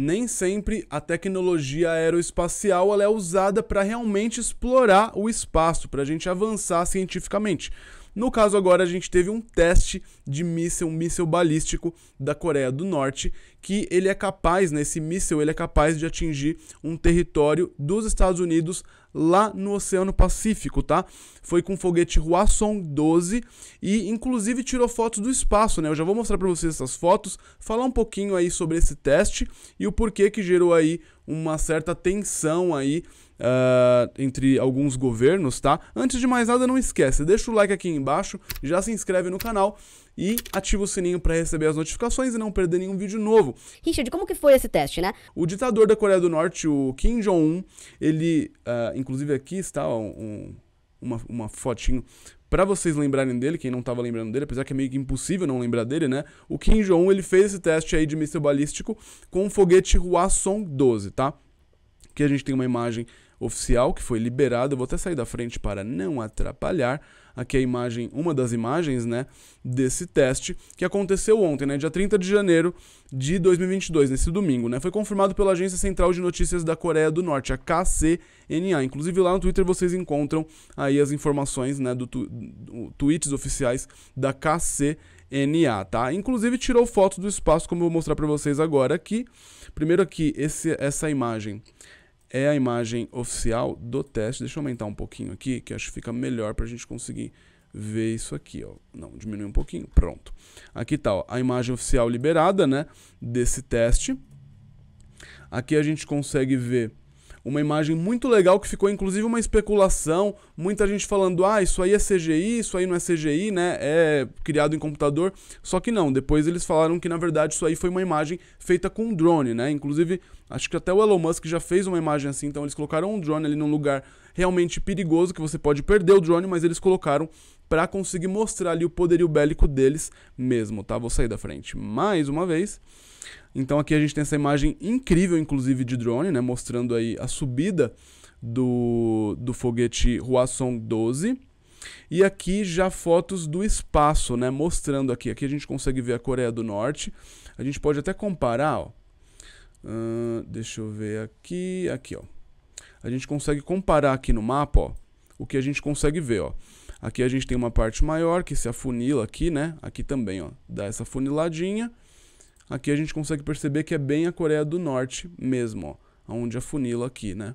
nem sempre a tecnologia aeroespacial é usada para realmente explorar o espaço, para a gente avançar cientificamente. No caso agora, a gente teve um teste de míssil, um míssil balístico da Coreia do Norte, que ele é capaz, né, esse míssil, ele é capaz de atingir um território dos Estados Unidos lá no Oceano Pacífico, tá? Foi com o foguete Hwasong 12 e inclusive tirou fotos do espaço, né? Eu já vou mostrar para vocês essas fotos, falar um pouquinho aí sobre esse teste e o porquê que gerou aí uma certa tensão aí uh, entre alguns governos, tá? Antes de mais nada, não esquece, deixa o like aqui embaixo, já se inscreve no canal e ativa o sininho para receber as notificações e não perder nenhum vídeo novo. Richard, como que foi esse teste, né? O ditador da Coreia do Norte, o Kim Jong-un, ele, uh, inclusive aqui está um, uma, uma fotinho para vocês lembrarem dele, quem não tava lembrando dele, apesar que é meio que impossível não lembrar dele, né? O Kim Jong-un, ele fez esse teste aí de míssil balístico com um foguete Hwasong-12, tá? Aqui a gente tem uma imagem oficial que foi liberada. Eu vou até sair da frente para não atrapalhar. Aqui a imagem, uma das imagens, né, desse teste que aconteceu ontem, né, dia 30 de janeiro de 2022, nesse domingo, né? Foi confirmado pela Agência Central de Notícias da Coreia do Norte, a KCNA. Inclusive lá no Twitter vocês encontram aí as informações, né, do, tu, tweets oficiais da KCNA, tá? Inclusive tirou fotos do espaço, como eu vou mostrar para vocês agora aqui. Primeiro aqui esse, essa imagem é a imagem oficial do teste. Deixa eu aumentar um pouquinho aqui, que acho que fica melhor para a gente conseguir ver isso aqui, ó. Não, diminui um pouquinho, pronto. Aqui está a imagem oficial liberada, né, desse teste. Aqui a gente consegue ver uma imagem muito legal que ficou inclusive uma especulação, muita gente falando: "Ah, isso aí é CGI, isso aí não é CGI, né? É criado em computador". Só que não, depois eles falaram que na verdade isso aí foi uma imagem feita com um drone, né? Inclusive, acho que até o Elon Musk já fez uma imagem assim, então eles colocaram um drone ali num lugar realmente perigoso que você pode perder o drone, mas eles colocaram para conseguir mostrar ali o poderio bélico deles mesmo, tá? Vou sair da frente mais uma vez. Então aqui a gente tem essa imagem incrível, inclusive, de drone, né? Mostrando aí a subida do, do foguete Huasong 12. E aqui já fotos do espaço, né? Mostrando aqui. Aqui a gente consegue ver a Coreia do Norte. A gente pode até comparar, ó. Uh, deixa eu ver aqui. Aqui, ó. A gente consegue comparar aqui no mapa, ó. O que a gente consegue ver, ó. Aqui a gente tem uma parte maior que se afunila aqui, né? Aqui também, ó, dá essa funiladinha. Aqui a gente consegue perceber que é bem a Coreia do Norte mesmo, ó, onde afunila aqui, né?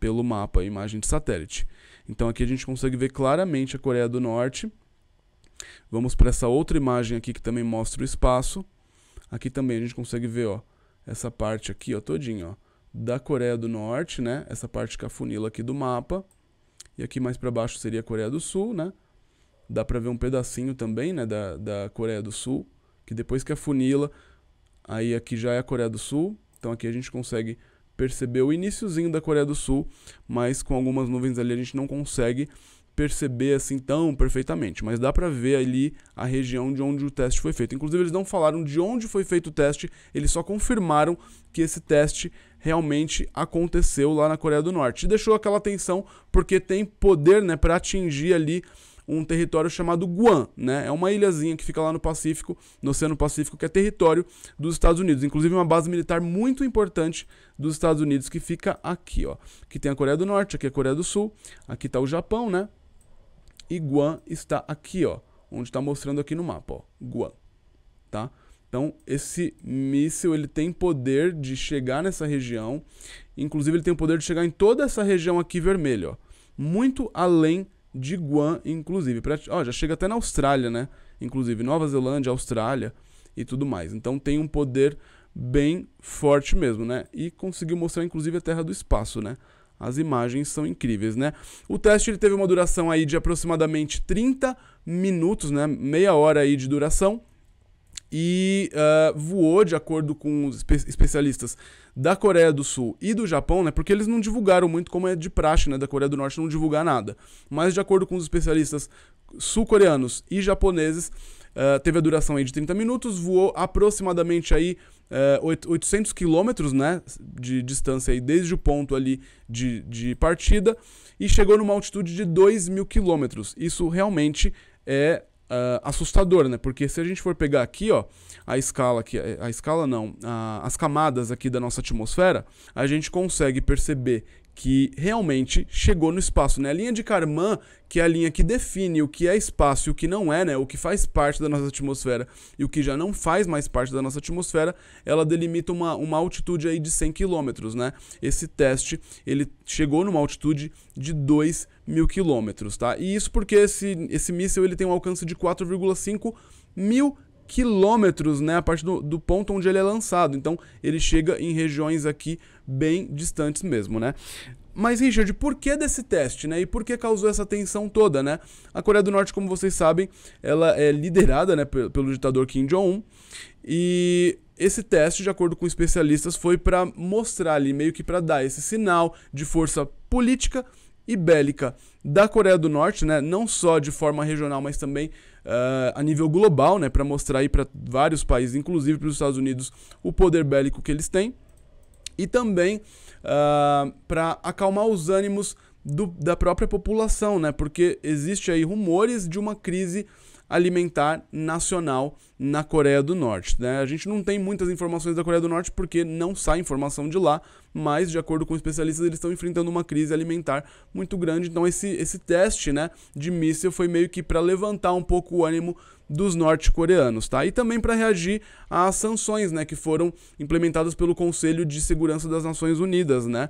Pelo mapa, imagem de satélite. Então aqui a gente consegue ver claramente a Coreia do Norte. Vamos para essa outra imagem aqui que também mostra o espaço. Aqui também a gente consegue ver, ó, essa parte aqui, ó, todinha, ó, da Coreia do Norte, né? Essa parte que afunila aqui do mapa. E aqui mais para baixo seria a Coreia do Sul, né? Dá para ver um pedacinho também, né, da, da Coreia do Sul, que depois que afunila, aí aqui já é a Coreia do Sul. Então aqui a gente consegue perceber o iníciozinho da Coreia do Sul, mas com algumas nuvens ali a gente não consegue perceber assim tão perfeitamente, mas dá para ver ali a região de onde o teste foi feito. Inclusive, eles não falaram de onde foi feito o teste, eles só confirmaram que esse teste realmente aconteceu lá na Coreia do Norte. E deixou aquela atenção porque tem poder, né, para atingir ali um território chamado Guam, né? É uma ilhazinha que fica lá no Pacífico, no Oceano Pacífico, que é território dos Estados Unidos. Inclusive uma base militar muito importante dos Estados Unidos que fica aqui, ó. Que tem a Coreia do Norte, aqui é a Coreia do Sul, aqui está o Japão, né? E Guam está aqui, ó, onde está mostrando aqui no mapa, ó, Guam, tá? Então, esse míssil ele tem poder de chegar nessa região, inclusive ele tem o poder de chegar em toda essa região aqui vermelha, ó, muito além de Guam, inclusive. Pra, ó, já chega até na Austrália, né? Inclusive Nova Zelândia, Austrália e tudo mais. Então tem um poder bem forte mesmo, né? E conseguiu mostrar inclusive a Terra do Espaço, né? As imagens são incríveis, né? O teste ele teve uma duração aí de aproximadamente 30 minutos, né? Meia hora aí de duração. E uh, voou, de acordo com os espe especialistas da Coreia do Sul e do Japão, né? Porque eles não divulgaram muito, como é de praxe, né? Da Coreia do Norte não divulgar nada. Mas, de acordo com os especialistas sul-coreanos e japoneses, uh, teve a duração aí de 30 minutos, voou aproximadamente aí é, 800 quilômetros né, de distância aí, desde o ponto ali de, de partida e chegou numa altitude de 2 mil quilômetros. Isso realmente é uh, assustador, né? Porque se a gente for pegar aqui, ó, a escala aqui, é, a escala não, a, as camadas aqui da nossa atmosfera, a gente consegue perceber que realmente chegou no espaço. Né? A linha de Karman, que é a linha que define o que é espaço e o que não é, né? o que faz parte da nossa atmosfera e o que já não faz mais parte da nossa atmosfera, ela delimita uma, uma altitude aí de 100 km. Né? Esse teste ele chegou numa altitude de 2 mil quilômetros. Tá? E isso porque esse, esse míssil ele tem um alcance de 4,5 mil quilômetros, né, a partir do, do, ponto onde ele é lançado. Então, ele chega em regiões aqui bem distantes mesmo, né? Mas, Richard, por que desse teste, né? E por que causou essa tensão toda, né? A Coreia do Norte, como vocês sabem, ela é liderada né, pelo ditador Kim Jong-un. E esse teste, de acordo com especialistas, foi para mostrar ali, meio que para dar esse sinal de força política e bélica da Coreia do Norte, né? Não só de forma regional, mas também uh, a nível global, né, para mostrar aí para vários países, inclusive para os Estados Unidos, o poder bélico que eles têm e também uh, ah, para acalmar os ânimos do, da própria população, né, porque existe aí rumores de uma crise alimentar nacional na Coreia do Norte. Né? A gente não tem muitas informações da Coreia do Norte porque não sai informação de lá, mas de acordo com especialistas eles estão enfrentando uma crise alimentar muito grande. Então esse, esse teste né, de míssil foi meio que para levantar um pouco o ânimo dos norte-coreanos, tá? E também para reagir às sanções, né, que foram implementadas pelo Conselho de Segurança das Nações Unidas, né?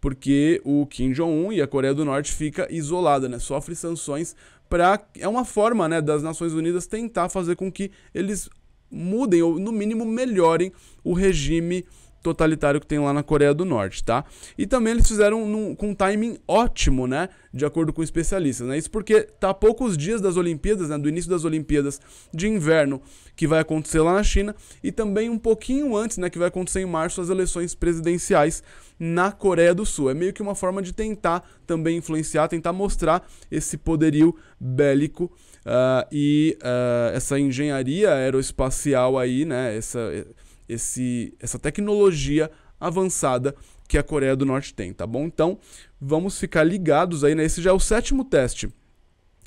Porque o Kim Jong-un e a Coreia do Norte fica isolada, né? Sofre sanções para é uma forma, né, das Nações Unidas tentar fazer com que eles mudem ou no mínimo melhorem o regime totalitário que tem lá na Coreia do Norte, tá? E também eles fizeram num, com um timing ótimo, né? De acordo com especialistas, né? Isso porque tá a poucos dias das Olimpíadas, né? Do início das Olimpíadas de inverno que vai acontecer lá na China e também um pouquinho antes, né? Que vai acontecer em março as eleições presidenciais na Coreia do Sul. É meio que uma forma de tentar também influenciar, tentar mostrar esse poderio bélico uh, e uh, essa engenharia aeroespacial aí, né? Essa esse, essa tecnologia avançada que a Coreia do Norte tem, tá bom? Então, vamos ficar ligados aí, né? Esse já é o sétimo teste.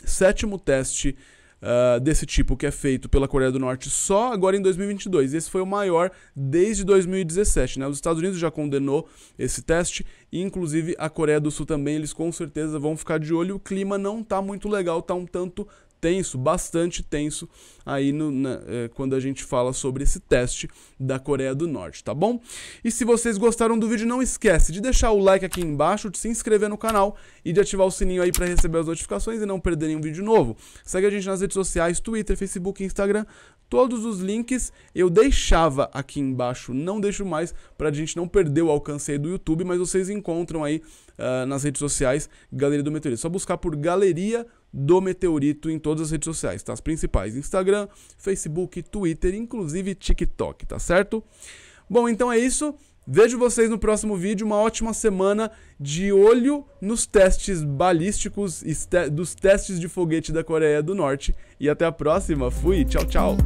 Sétimo teste uh, desse tipo que é feito pela Coreia do Norte só agora em 2022. Esse foi o maior desde 2017, né? Os Estados Unidos já condenou esse teste e, inclusive, a Coreia do Sul também. Eles com certeza vão ficar de olho. O clima não tá muito legal, tá um tanto tenso, bastante tenso, aí no, na, é, quando a gente fala sobre esse teste da Coreia do Norte, tá bom? E se vocês gostaram do vídeo, não esquece de deixar o like aqui embaixo, de se inscrever no canal e de ativar o sininho aí para receber as notificações e não perder nenhum vídeo novo. Segue a gente nas redes sociais, Twitter, Facebook, Instagram, todos os links eu deixava aqui embaixo, não deixo mais para a gente não perder o alcance aí do YouTube, mas vocês encontram aí uh, nas redes sociais Galeria do Meteorito. Só buscar por Galeria do meteorito em todas as redes sociais, tá? As principais: Instagram, Facebook, Twitter, inclusive TikTok, tá certo? Bom, então é isso. Vejo vocês no próximo vídeo. Uma ótima semana de olho nos testes balísticos dos testes de foguete da Coreia do Norte. E até a próxima. Fui. Tchau, tchau.